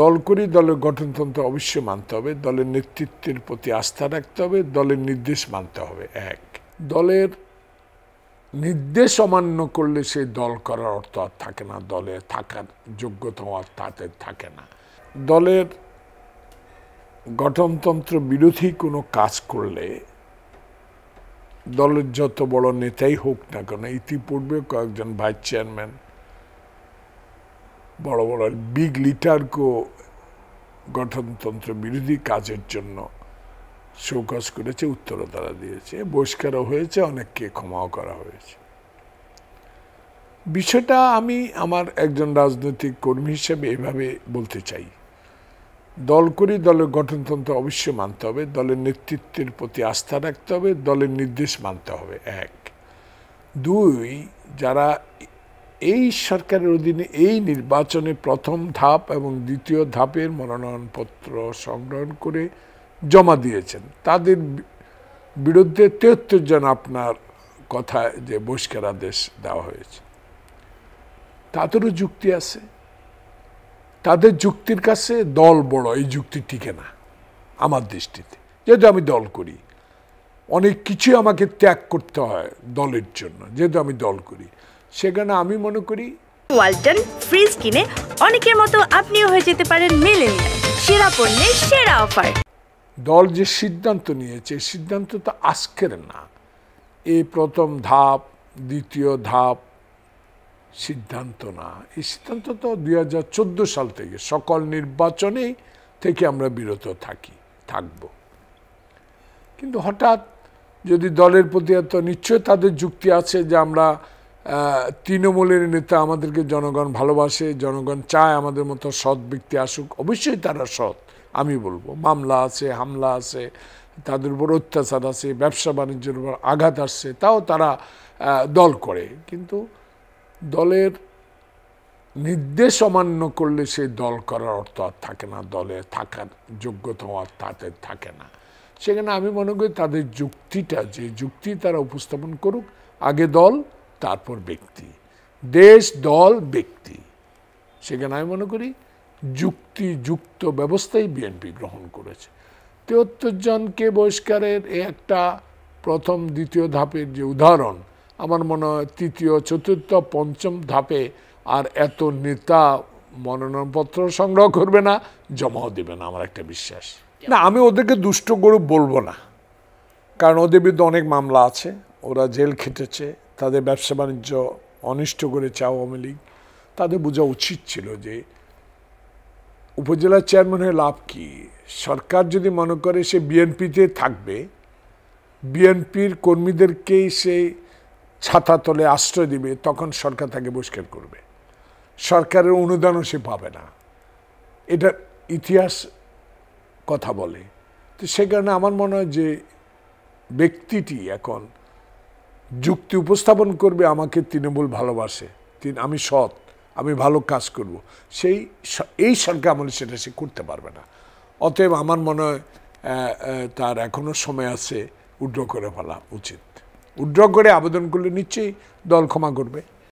দল করি দলের গঠনতন্ত্র অবশ্যই মানতে হবে দলের নেতৃত্বের প্রতি আস্থা রাখতে হবে দলের নির্দেশ মানতে হবে এক দলের নির্দেশ অমান্য করলে সেই দল করার অর্থ আর থাকে না দলে থাকার যোগ্যতা আর তাতে থাকে না দলের গঠনতন্ত্র বিরোধী কোনো কাজ করলে দলের যত বড় নেতাই হোক না কেন ইতিপূর্বে কয়েকজন ভাইস চেয়ারম্যান বড় বড় বিগ লিটারকো গঠনতন্ত্র বিরোধী কাজের জন্য শোকস করেছে উত্তরও তারা দিয়েছে বহিষ্কারও হয়েছে অনেককে ক্ষমাও করা হয়েছে বিষয়টা আমি আমার একজন রাজনৈতিক কর্মী হিসেবে এভাবে বলতে চাই দল করি দলের গঠনতন্ত্র অবশ্যই মানতে হবে দলের নেতৃত্বের প্রতি আস্থা রাখতে হবে দলের নির্দেশ মানতে হবে এক দুই যারা এই সরকারের অধীনে এই নির্বাচনে প্রথম ধাপ এবং দ্বিতীয় ধাপের মনোনয়নপত্র সংগ্রহণ করে জমা দিয়েছেন তাদের বিরুদ্ধে তেহত্তর জন আপনার কথা যে বহিষ্কার আদেশ দেওয়া হয়েছে তাদেরও যুক্তি আছে তাদের যুক্তির কাছে দল বড় এই যুক্তি টিকে না আমার দৃষ্টিতে যেহেতু আমি দল করি অনেক কিছু আমাকে ত্যাগ করতে হয় দলের জন্য যেহেতু আমি দল করি সেখানে আমি মনে করি ওয়ালটন ফ্রিজ কিনে অনেকের মতো আপনিও হয়ে যেতে পারেন মেলেন সেরা পণ্যের সেরা অফার দল যে সিদ্ধান্ত নিয়েছে সিদ্ধান্ত তো আজকের না এই প্রথম ধাপ দ্বিতীয় ধাপ সিদ্ধান্ত না এই সিদ্ধান্ত তো দুই সাল থেকে সকল নির্বাচনে থেকে আমরা বিরত থাকি থাকব কিন্তু হঠাৎ যদি দলের প্রতি এত নিশ্চয় তাদের যুক্তি আছে যে আমরা তৃণমূলের নেতা আমাদেরকে জনগণ ভালোবাসে জনগণ চায় আমাদের মতো সৎ ব্যক্তি আসুক অবশ্যই তারা সৎ আমি বলবো মামলা আছে হামলা আছে তাদের উপর অত্যাচার আছে ব্যবসা বাণিজ্যের উপর আঘাত আসছে তাও তারা দল করে কিন্তু দলের নির্দেশ অমান্য করলে সেই দল করার অর্থ আর থাকে না দলে থাকার যোগ্যতা আর তাদের থাকে না সেখানে আমি মনে করি তাদের যুক্তিটা যে যুক্তি তারা উপস্থাপন করুক আগে দল তারপর ব্যক্তি দেশ দল ব্যক্তি সেখানে আমি মনে করি যুক্তিযুক্ত ব্যবস্থাই বিএনপি গ্রহণ করেছে তেহত্তর জনকে বহিষ্কারের একটা প্রথম দ্বিতীয় ধাপের যে উদাহরণ আমার মনে হয় তৃতীয় চতুর্থ পঞ্চম ধাপে আর এত নেতা মনোনয়নপত্র সংগ্রহ করবে না জমাও দেবে না আমার একটা বিশ্বাস না আমি ওদেরকে দুষ্ট গরু বলবো না কারণ ওদের বিরুদ্ধে অনেক মামলা আছে ওরা জেল খেটেছে তাদের ব্যবসা বাণিজ্য অনিষ্ট করেছে আওয়ামী লীগ তাদের বোঝা উচিত ছিল যে উপজেলা চেয়ারম্যানের লাভ কি সরকার যদি মনে করে সে বিএনপিতে থাকবে বিএনপির কর্মীদেরকেই সে ছাতা তলে আশ্রয় দিবে তখন সরকার তাকে বহিষ্কার করবে সরকারের অনুদানও সে পাবে না এটা ইতিহাস কথা বলে তো সে কারণে আমার মনে হয় যে ব্যক্তিটি এখন যুক্তি উপস্থাপন করবে আমাকে তৃণমূল ভালোবাসে আমি সৎ আমি ভালো কাজ করব। সেই এই সরকার আমলে সেটা সে করতে পারবে না অতএব আমার মনে হয় তার এখনও সময় আছে উড্র করে ফেলা উচিত উড্র করে আবেদন করলে নিশ্চয়ই দল ক্ষমা করবে